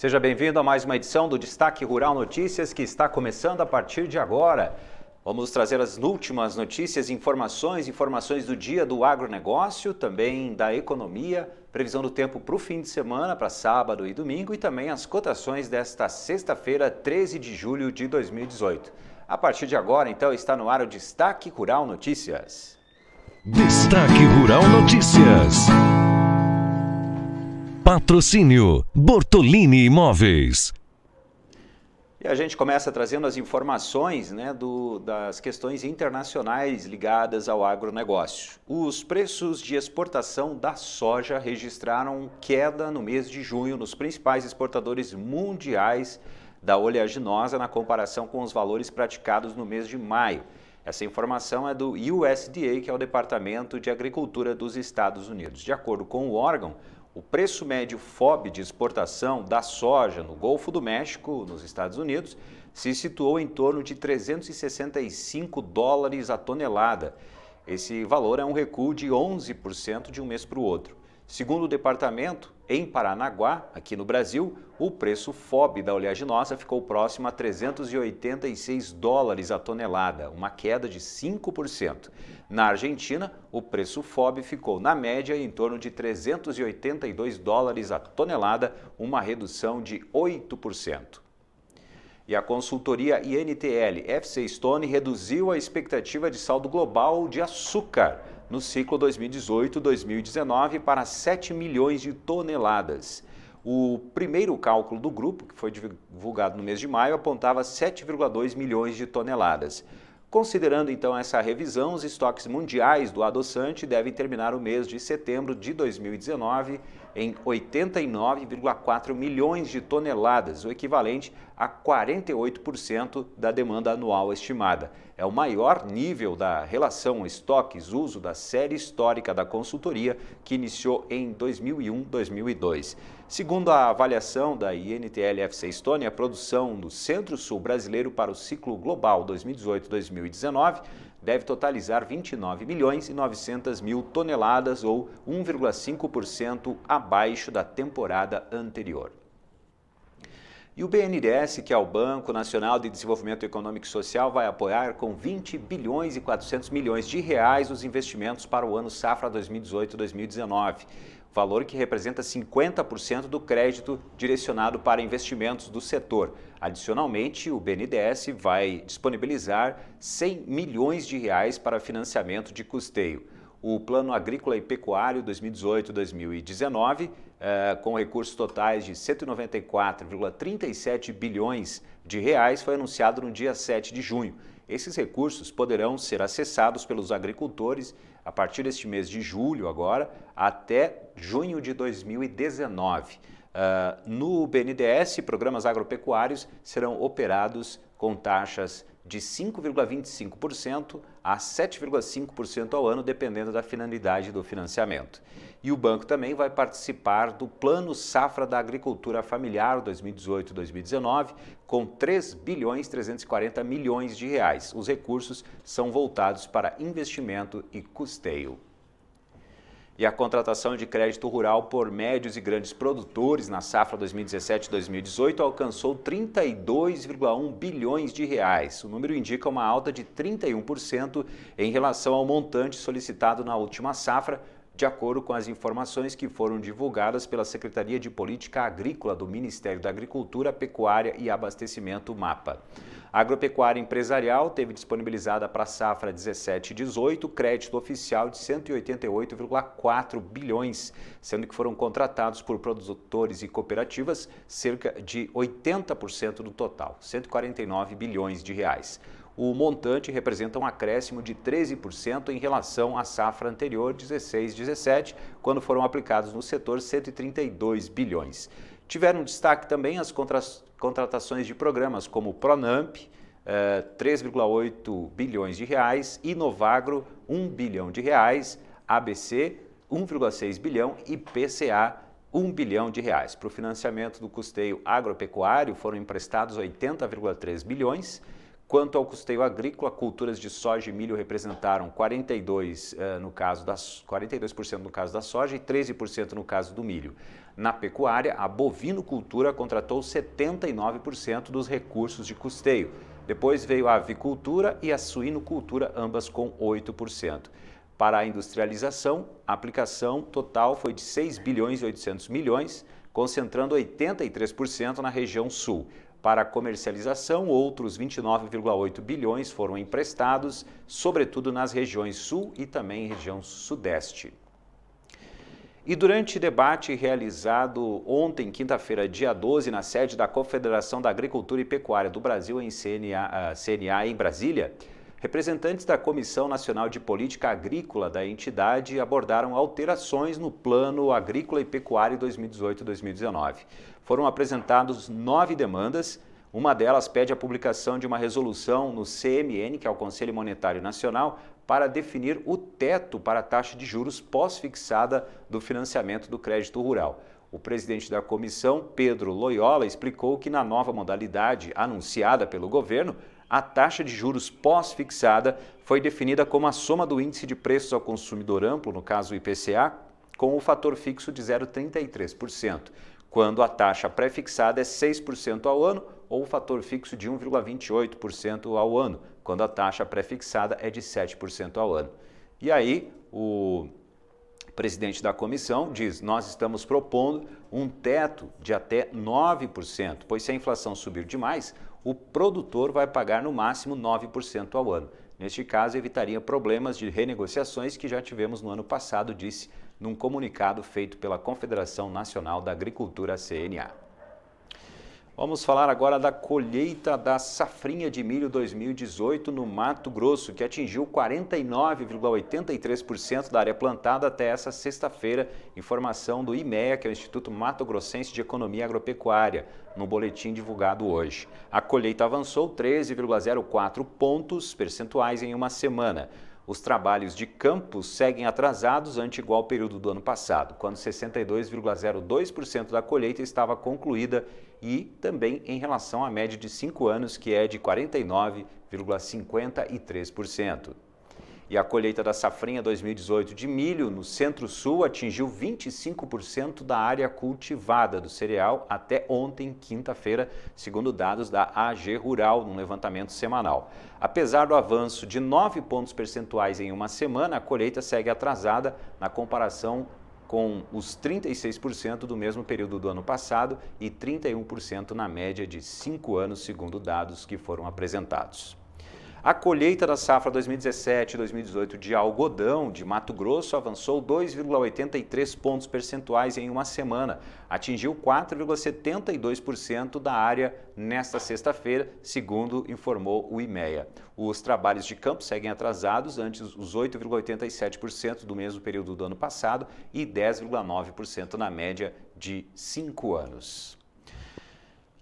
Seja bem-vindo a mais uma edição do Destaque Rural Notícias que está começando a partir de agora. Vamos trazer as últimas notícias, informações, informações do dia do agronegócio, também da economia, previsão do tempo para o fim de semana, para sábado e domingo, e também as cotações desta sexta-feira, 13 de julho de 2018. A partir de agora, então, está no ar o Destaque Rural Notícias. Destaque Rural Notícias. Patrocínio Bortolini Imóveis. E a gente começa trazendo as informações né, do, das questões internacionais ligadas ao agronegócio. Os preços de exportação da soja registraram queda no mês de junho nos principais exportadores mundiais da oleaginosa na comparação com os valores praticados no mês de maio. Essa informação é do USDA, que é o Departamento de Agricultura dos Estados Unidos. De acordo com o órgão, o preço médio FOB de exportação da soja no Golfo do México, nos Estados Unidos, se situou em torno de 365 dólares a tonelada. Esse valor é um recuo de 11% de um mês para o outro. Segundo o departamento, em Paranaguá, aqui no Brasil, o preço FOB da oleaginosa ficou próximo a 386 dólares a tonelada, uma queda de 5%. Na Argentina, o preço FOB ficou, na média, em torno de 382 dólares a tonelada, uma redução de 8%. E a consultoria INTL FC Stone reduziu a expectativa de saldo global de açúcar no ciclo 2018-2019 para 7 milhões de toneladas. O primeiro cálculo do grupo, que foi divulgado no mês de maio, apontava 7,2 milhões de toneladas. Considerando então essa revisão, os estoques mundiais do adoçante devem terminar o mês de setembro de 2019 em 89,4 milhões de toneladas, o equivalente a 48% da demanda anual estimada. É o maior nível da relação estoques-uso da série histórica da consultoria, que iniciou em 2001-2002. Segundo a avaliação da INTL-FC Estônia, a produção do Centro-Sul brasileiro para o ciclo global 2018-2019 deve totalizar 29 milhões e 900 mil toneladas, ou 1,5% abaixo da temporada anterior. E o BNDES, que é o Banco Nacional de Desenvolvimento Econômico e Social, vai apoiar com 20 bilhões e 400 milhões de reais os investimentos para o ano safra 2018-2019 valor que representa 50% do crédito direcionado para investimentos do setor. Adicionalmente, o BNDES vai disponibilizar 100 milhões de reais para financiamento de custeio. O Plano Agrícola e Pecuário 2018-2019, eh, com recursos totais de 194,37 bilhões de reais, foi anunciado no dia 7 de junho. Esses recursos poderão ser acessados pelos agricultores a partir deste mês de julho agora até junho de 2019. Uh, ah, no BNDES, programas agropecuários serão operados com taxas de 5,25% a 7,5% ao ano, dependendo da finalidade do financiamento. E o banco também vai participar do Plano Safra da Agricultura Familiar 2018-2019, com 3 bilhões 340 milhões de reais. Os recursos são voltados para investimento e custeio e a contratação de crédito rural por médios e grandes produtores na safra 2017-2018 alcançou 32,1 bilhões de reais. O número indica uma alta de 31% em relação ao montante solicitado na última safra, de acordo com as informações que foram divulgadas pela Secretaria de Política Agrícola do Ministério da Agricultura, Pecuária e Abastecimento MAPA. A agropecuária empresarial teve disponibilizada para a safra 17 18 crédito oficial de 188,4 bilhões, sendo que foram contratados por produtores e cooperativas cerca de 80% do total, 149 bilhões de reais. O montante representa um acréscimo de 13% em relação à safra anterior, 16-17, quando foram aplicados no setor 132 bilhões. Tiveram destaque também as contratações de programas como Pronamp, 3,8 eh, bilhões de reais, Inovagro, 1 bilhão de reais, ABC, 1,6 bilhão e PCA, 1 bilhão de reais. Para o financiamento do custeio agropecuário foram emprestados 80,3 bilhões Quanto ao custeio agrícola, culturas de soja e milho representaram 42 uh, eh, no caso das 42% no caso da soja e 13% no caso do milho. Na pecuária, a bovinocultura contratou 79% dos recursos de custeio. Depois veio a avicultura e a suinocultura, ambas com 8%. Para a industrialização, a aplicação total foi de 6 bilhões e 800 milhões, concentrando 83% na região sul. Para comercialização, outros 29,8 bilhões foram emprestados, sobretudo nas regiões Sul e também região Sudeste. E durante debate realizado ontem, quinta-feira, dia 12, na sede da Confederação da Agricultura e Pecuária do Brasil, em CNA, ah, CNA em Brasília, representantes da Comissão Nacional de Política Agrícola da entidade abordaram alterações no Plano Agrícola e Pecuário 2018-2019 foram apresentadas nove demandas. Uma delas pede a publicação de uma resolução no CMN, que é o Conselho Monetário Nacional, para definir o teto para a taxa de juros pós-fixada do financiamento do crédito rural. O presidente da comissão, Pedro Loyola, explicou que na nova modalidade anunciada pelo governo, a taxa de juros pós-fixada foi definida como a soma do índice de preços ao consumidor amplo, no caso o IPCA, com o fator fixo de 0,33% quando a taxa pré-fixada é 6% ao ano ou o fator fixo de 1,28% ao ano, quando a taxa pré-fixada é de 7% ao ano. E aí, o presidente da comissão diz: Nós estamos propondo um teto de até 9%, pois se a inflação subir demais, o produtor vai pagar no máximo 9% ao ano. Neste caso, evitaria problemas de renegociações que já tivemos no ano passado, disse num comunicado feito pela Confederação Nacional da Agricultura, CNA. Vamos falar agora da colheita da safrinha de milho 2018 no Mato Grosso, que atingiu 49,83% da área plantada até essa sexta-feira. Informação do IMEA, que é o Instituto Mato Grossense de Economia Agropecuária, no boletim divulgado hoje. A colheita avançou 13,04 pontos percentuais em uma semana. Os trabalhos de campos seguem atrasados ante igual período do ano passado, quando 62,02% da colheita estava concluída e também em relação à média de cinco anos, que é de 49,53%. E a colheita da safrinha 2018 de milho no Centro-Sul atingiu 25% da área cultivada do cereal até ontem, quinta-feira, segundo dados da AG Rural, num levantamento semanal. Apesar do avanço de 9 pontos percentuais em uma semana, a colheita segue atrasada na comparação com os 36% do mesmo período do ano passado e 31% na média de cinco anos, segundo dados que foram apresentados. A colheita da safra 2017-2018 de algodão de Mato Grosso avançou 2,83 pontos percentuais em uma semana, atingiu 4,72% da área nesta sexta-feira, segundo informou o IMEA. Os trabalhos de campo seguem atrasados antes os 8,87% do mesmo período do ano passado e 10,9% na média de cinco anos.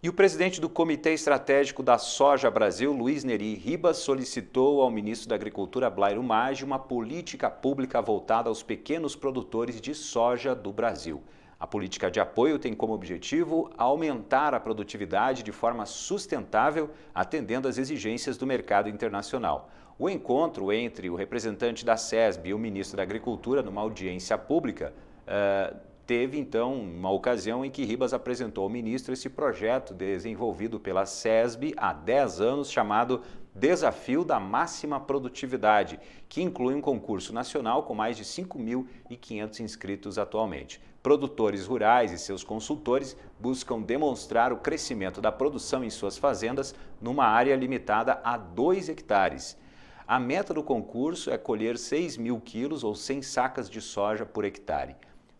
E o presidente do Comitê Estratégico da Soja Brasil, Luiz Neri Ribas, solicitou ao ministro da Agricultura, Blairo Maggi, uma política pública voltada aos pequenos produtores de soja do Brasil. A política de apoio tem como objetivo aumentar a produtividade de forma sustentável, atendendo às exigências do mercado internacional. O encontro entre o representante da SESB e o ministro da Agricultura, numa audiência pública, uh, Teve, então, uma ocasião em que Ribas apresentou ao ministro esse projeto desenvolvido pela SESB há 10 anos, chamado Desafio da Máxima Produtividade, que inclui um concurso nacional com mais de 5.500 inscritos atualmente. Produtores rurais e seus consultores buscam demonstrar o crescimento da produção em suas fazendas numa área limitada a 2 hectares. A meta do concurso é colher 6 mil quilos ou 100 sacas de soja por hectare.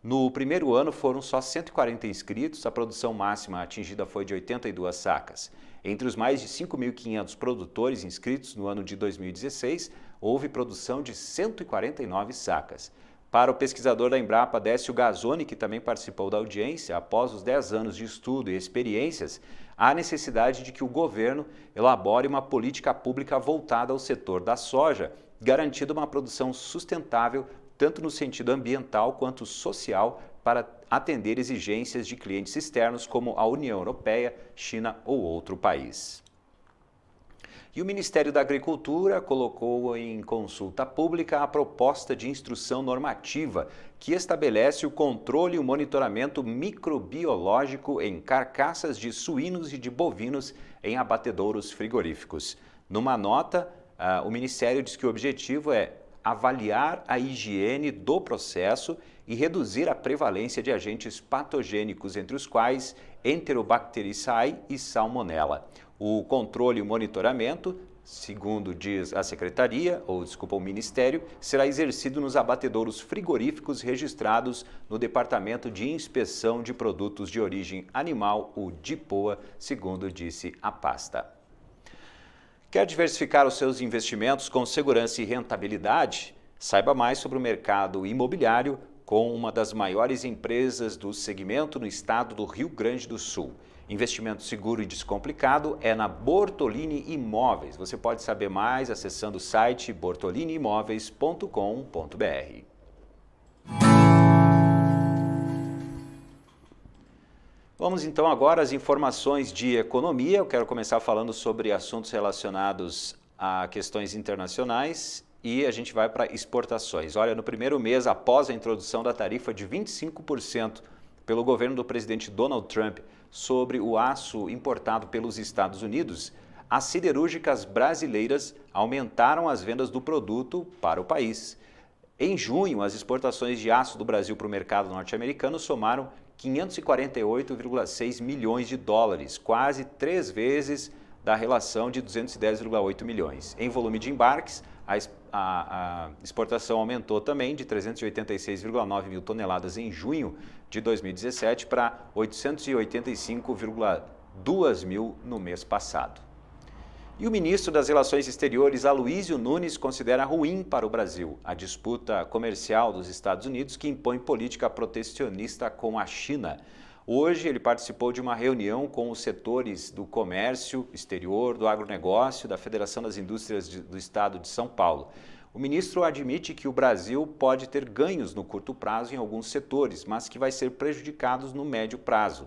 No primeiro ano foram só 140 inscritos, a produção máxima atingida foi de 82 sacas. Entre os mais de 5.500 produtores inscritos no ano de 2016, houve produção de 149 sacas. Para o pesquisador da Embrapa, Décio Gazzoni, que também participou da audiência, após os 10 anos de estudo e experiências, há necessidade de que o governo elabore uma política pública voltada ao setor da soja, garantindo uma produção sustentável tanto no sentido ambiental quanto social, para atender exigências de clientes externos como a União Europeia, China ou outro país. E o Ministério da Agricultura colocou em consulta pública a proposta de instrução normativa que estabelece o controle e o monitoramento microbiológico em carcaças de suínos e de bovinos em abatedouros frigoríficos. Numa nota, ah, o Ministério diz que o objetivo é avaliar a higiene do processo e reduzir a prevalência de agentes patogênicos, entre os quais Enterobacteriaceae e Salmonella. O controle e o monitoramento segundo diz a secretaria, ou desculpa, o ministério, será exercido nos abatedouros frigoríficos registrados no Departamento de Inspeção de Produtos de Origem Animal, o DIPOA, segundo disse a pasta. Quer diversificar os seus investimentos com segurança e rentabilidade? Saiba mais sobre o mercado imobiliário com uma das maiores empresas do segmento no estado do Rio Grande do Sul. Investimento seguro e descomplicado é na Bortolini Imóveis. Você pode saber mais acessando o site bortoliniimóveis.com.br. Vamos então agora às informações de economia. Eu quero começar falando sobre assuntos relacionados a questões internacionais e a gente vai para exportações. Olha, no primeiro mês após a introdução da tarifa de 25% pelo governo do presidente Donald Trump sobre o aço importado pelos Estados Unidos, as siderúrgicas brasileiras aumentaram as vendas do produto para o país. Em junho, as exportações de aço do Brasil para o mercado norte-americano somaram 548,6 milhões de dólares, quase três vezes da relação de 210,8 milhões. Em volume de embarques, a, a, a exportação aumentou também de 386,9 mil toneladas em junho de 2017 para 885,2 mil no mês passado. E o ministro das Relações Exteriores, Aloysio Nunes, considera ruim para o Brasil a disputa comercial dos Estados Unidos que impõe política protecionista com a China. Hoje ele participou de uma reunião com os setores do comércio exterior, do agronegócio, da Federação das Indústrias do Estado de São Paulo. O ministro admite que o Brasil pode ter ganhos no curto prazo em alguns setores, mas que vai ser prejudicados no médio prazo.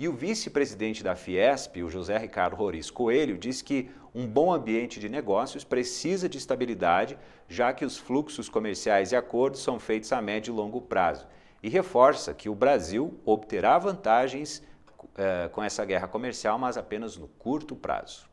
E o vice-presidente da Fiesp, o José Ricardo Roriz Coelho, diz que um bom ambiente de negócios precisa de estabilidade, já que os fluxos comerciais e acordos são feitos a médio e longo prazo. E reforça que o Brasil obterá vantagens eh, com essa guerra comercial, mas apenas no curto prazo.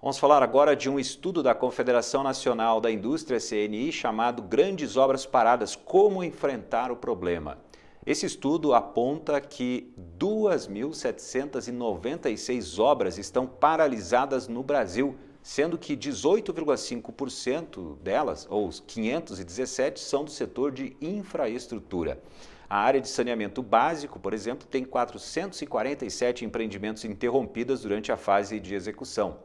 Vamos falar agora de um estudo da Confederação Nacional da Indústria, CNI, chamado Grandes Obras Paradas: Como Enfrentar o Problema. Esse estudo aponta que 2.796 obras estão paralisadas no Brasil, sendo que 18,5% delas, ou 517, são do setor de infraestrutura. A área de saneamento básico, por exemplo, tem 447 empreendimentos interrompidas durante a fase de execução.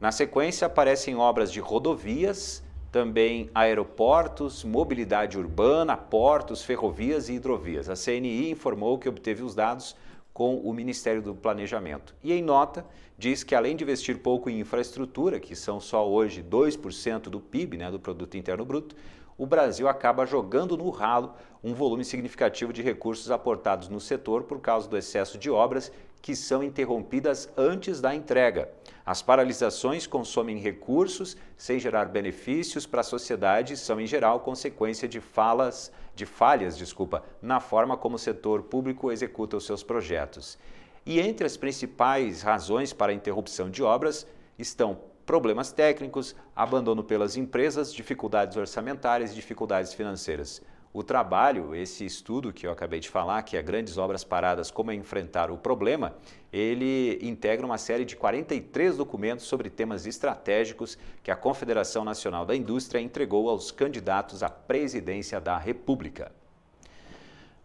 Na sequência, aparecem obras de rodovias, também aeroportos, mobilidade urbana, portos, ferrovias e hidrovias. A CNI informou que obteve os dados com o Ministério do Planejamento. E em nota, diz que além de investir pouco em infraestrutura, que são só hoje 2% do PIB, né, do produto interno bruto, o Brasil acaba jogando no ralo um volume significativo de recursos aportados no setor por causa do excesso de obras que são interrompidas antes da entrega. As paralisações consomem recursos sem gerar benefícios para a sociedade e são, em geral, consequência de falas, de falhas, desculpa, na forma como o setor público executa os seus projetos. E entre as principais razões para a interrupção de obras estão problemas técnicos, abandono pelas empresas, dificuldades orçamentárias e dificuldades financeiras. O trabalho, esse estudo que eu acabei de falar, que é Grandes Obras Paradas, Como Enfrentar o Problema, ele integra uma série de 43 documentos sobre temas estratégicos que a Confederação Nacional da Indústria entregou aos candidatos à presidência da República.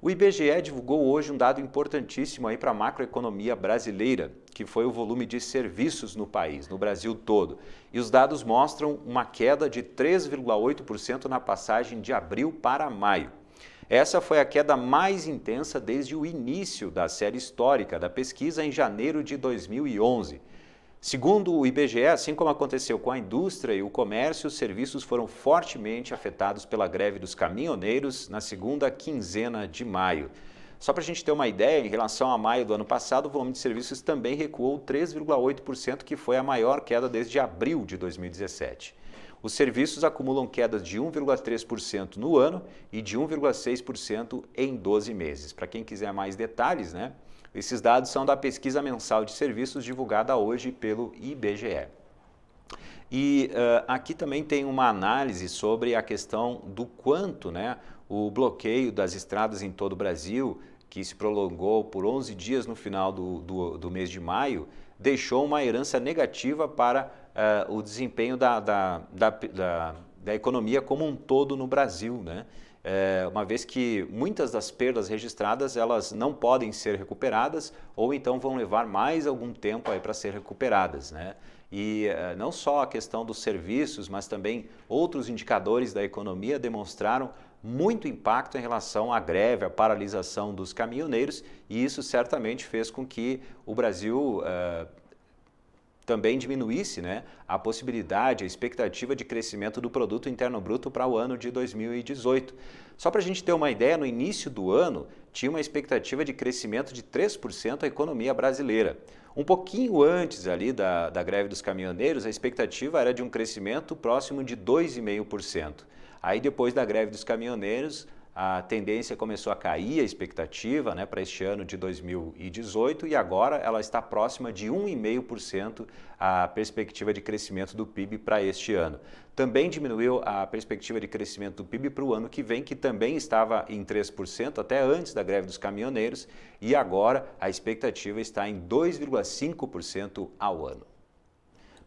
O IBGE divulgou hoje um dado importantíssimo aí para a macroeconomia brasileira, que foi o volume de serviços no país, no Brasil todo. E os dados mostram uma queda de 3,8% na passagem de abril para maio. Essa foi a queda mais intensa desde o início da série histórica da pesquisa em janeiro de 2011. Segundo o IBGE, assim como aconteceu com a indústria e o comércio, os serviços foram fortemente afetados pela greve dos caminhoneiros na segunda quinzena de maio. Só para a gente ter uma ideia, em relação a maio do ano passado, o volume de serviços também recuou 3,8%, que foi a maior queda desde abril de 2017. Os serviços acumulam quedas de 1,3% no ano e de 1,6% em 12 meses. Para quem quiser mais detalhes, né? Esses dados são da pesquisa mensal de serviços divulgada hoje pelo IBGE. E uh, aqui também tem uma análise sobre a questão do quanto né, o bloqueio das estradas em todo o Brasil, que se prolongou por 11 dias no final do, do, do mês de maio, deixou uma herança negativa para uh, o desempenho da, da, da, da, da economia como um todo no Brasil. Né? é, uma vez que muitas das perdas registradas elas não podem ser recuperadas ou então vão levar mais algum tempo aí para ser recuperadas, né? E é, não só a questão dos serviços, mas também outros indicadores da economia demonstraram muito impacto em relação à greve, à paralisação dos caminhoneiros, e isso certamente fez com que o Brasil é, também diminuísse né, a possibilidade, a expectativa de crescimento do produto interno bruto para o ano de 2018. Só para a gente ter uma ideia, no início do ano tinha uma expectativa de crescimento de 3% a economia brasileira. Um pouquinho antes ali da, da greve dos caminhoneiros, a expectativa era de um crescimento próximo de 2,5%. Aí depois da greve dos caminhoneiros, a tendência começou a cair a expectativa né, para este ano de 2018 e agora ela está próxima de 1,5% a perspectiva de crescimento do PIB para este ano. Também diminuiu a perspectiva de crescimento do PIB para o ano que vem, que também estava em 3% até antes da greve dos caminhoneiros, e agora a expectativa está em 2,5% ao ano.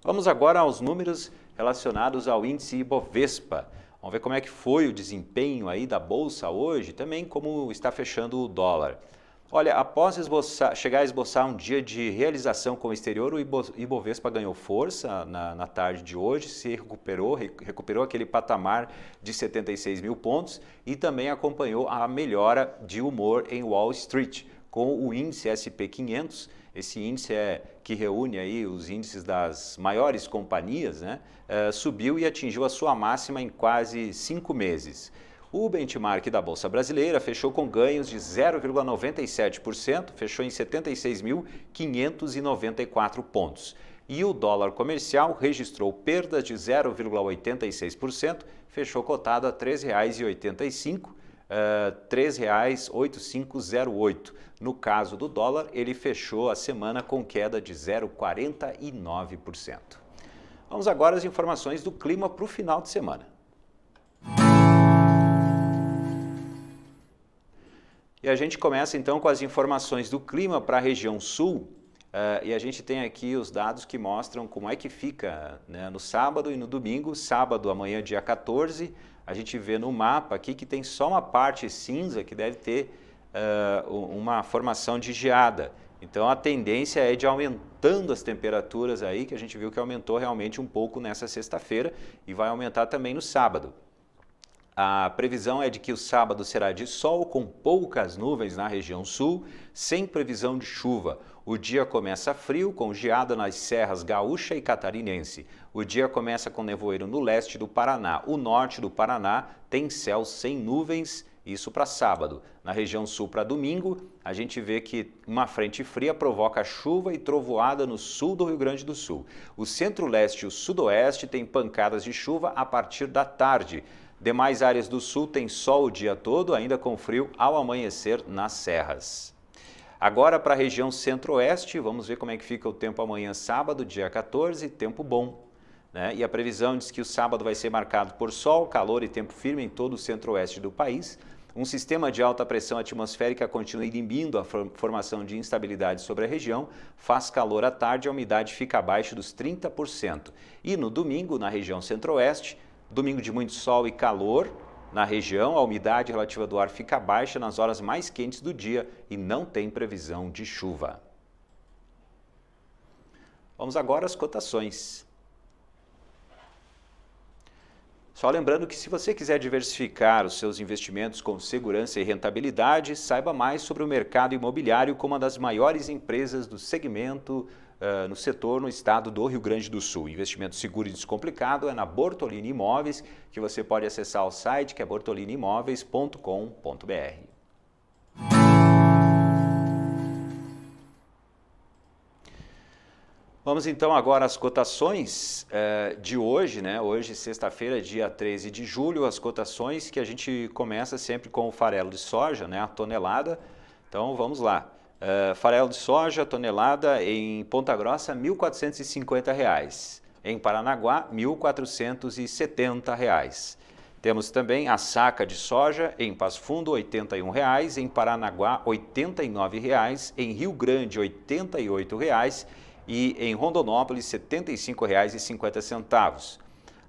Vamos agora aos números relacionados ao índice Ibovespa. Vamos ver como é que foi o desempenho aí da bolsa hoje, também como está fechando o dólar. Olha, após esboçar, chegar a esboçar um dia de realização com o exterior, o Ibovespa ganhou força na, na tarde de hoje, se recuperou, recuperou aquele patamar de 76 mil pontos e também acompanhou a melhora de humor em Wall Street com o índice SP 500. Esse índice é que reúne aí os índices das maiores companhias, né? Uh, subiu e atingiu a sua máxima em quase cinco meses. O benchmark da Bolsa Brasileira fechou com ganhos de 0,97%, fechou em 76.594 pontos. E o dólar comercial registrou perdas de 0,86%, fechou cotado a R$ 13,85 uh, R$ 3,8508. No caso do dólar, ele fechou a semana com queda de 0,49%. Vamos agora às informações do clima para o final de semana. E a gente começa então com as informações do clima para a região sul. Uh, e a gente tem aqui os dados que mostram como é que fica né, no sábado e no domingo. Sábado, amanhã, dia 14, a gente vê no mapa aqui que tem só uma parte cinza que deve ter uh, uma formação de geada. Então a tendência é de aumentando as temperaturas aí, que a gente viu que aumentou realmente um pouco nessa sexta-feira e vai aumentar também no sábado. A previsão é de que o sábado será de sol com poucas nuvens na região sul, sem previsão de chuva. O dia começa frio, com geada nas serras gaúcha e catarinense. O dia começa com nevoeiro no leste do Paraná. O norte do Paraná tem céu sem nuvens, isso para sábado. Na região sul para domingo, a gente vê que uma frente fria provoca chuva e trovoada no sul do Rio Grande do Sul. O centro-leste e o sudoeste têm pancadas de chuva a partir da tarde. Demais áreas do sul têm sol o dia todo, ainda com frio ao amanhecer nas serras. Agora para a região centro-oeste, vamos ver como é que fica o tempo amanhã, sábado, dia 14, tempo bom. Né? E a previsão diz que o sábado vai ser marcado por sol, calor e tempo firme em todo o centro-oeste do país. Um sistema de alta pressão atmosférica continua inibindo a formação de instabilidade sobre a região, faz calor à tarde e a umidade fica abaixo dos 30%. E no domingo, na região centro-oeste, Domingo de muito sol e calor na região, a umidade relativa do ar fica baixa nas horas mais quentes do dia e não tem previsão de chuva. Vamos agora às cotações. Só lembrando que se você quiser diversificar os seus investimentos com segurança e rentabilidade, saiba mais sobre o mercado imobiliário como uma das maiores empresas do segmento uh, no setor no estado do Rio Grande do Sul. Investimento seguro e descomplicado é na Bortolini Imóveis, que você pode acessar o site que é bortoliniimóveis.com.br. Vamos então agora às cotações eh, de hoje, né? Hoje, sexta-feira, dia 13 de julho, as cotações que a gente começa sempre com o farelo de soja, né? A tonelada. Então vamos lá. Uh, farelo de soja, tonelada, em Ponta Grossa, R$ 1.450. Em Paranaguá, R$ 1.470. Temos também a saca de soja em Passo Fundo, R$ 81,00, em Paranaguá, R$ 89,00, em Rio Grande, R$ 88,00 e em Rondonópolis, R$ 75,50.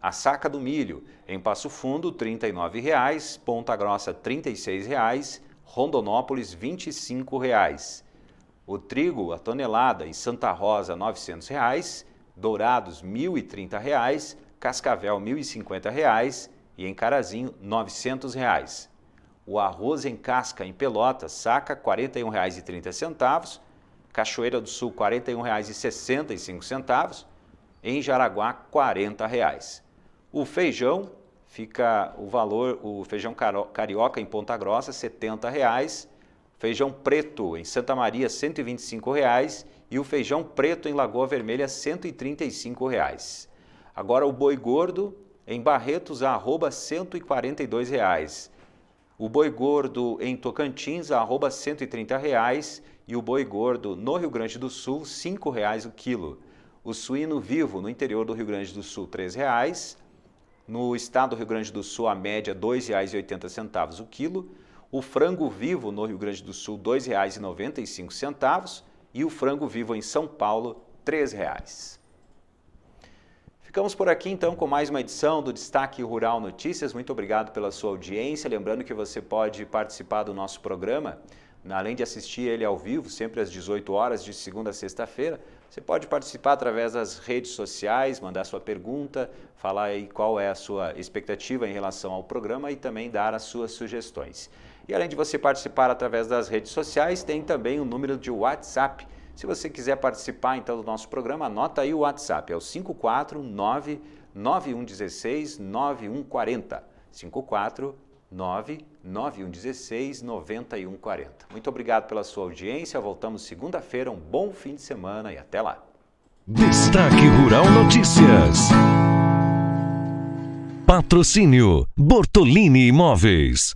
A saca do milho em Passo Fundo, R$ 39,00, Ponta Grossa, R$ 36,00, Rondonópolis R$ 25,00. O trigo, a tonelada, em Santa Rosa R$ 900, reais, Dourados R$ 1.030, Cascavel R$ 1.050 e em Carazinho R$ 900. O arroz em casca em Pelotas, saca R$ 41,30, Cachoeira do Sul R$ 41,65, em Jaraguá R$ 40. O feijão fica o valor, o feijão carioca em Ponta Grossa, R$ 70,00, feijão preto em Santa Maria, R$ 125,00 e o feijão preto em Lagoa Vermelha, R$ 135,00. Agora o boi gordo em Barretos, arroba R$ 142,00. O boi gordo em Tocantins, arroba R$ 130,00 e o boi gordo no Rio Grande do Sul, R$ 5,00 o quilo. O suíno vivo no interior do Rio Grande do Sul, R$ 3,00. No estado do Rio Grande do Sul, a média R$ 2,80 o quilo. O frango vivo no Rio Grande do Sul, R$ 2,95. E o frango vivo em São Paulo, R$ 3,00. Ficamos por aqui então com mais uma edição do Destaque Rural Notícias. Muito obrigado pela sua audiência. Lembrando que você pode participar do nosso programa, além de assistir ele ao vivo, sempre às 18 horas, de segunda a sexta-feira. Você pode participar através das redes sociais, mandar sua pergunta, falar aí qual é a sua expectativa em relação ao programa e também dar as suas sugestões. E além de você participar através das redes sociais, tem também o um número de WhatsApp. Se você quiser participar então do nosso programa, anota aí o WhatsApp, é o 549 9116 9140. 549 9116 9140. Muito obrigado pela sua audiência. Voltamos segunda-feira. Um bom fim de semana e até lá. Destaque Rural Notícias. Patrocínio Bortolini Imóveis.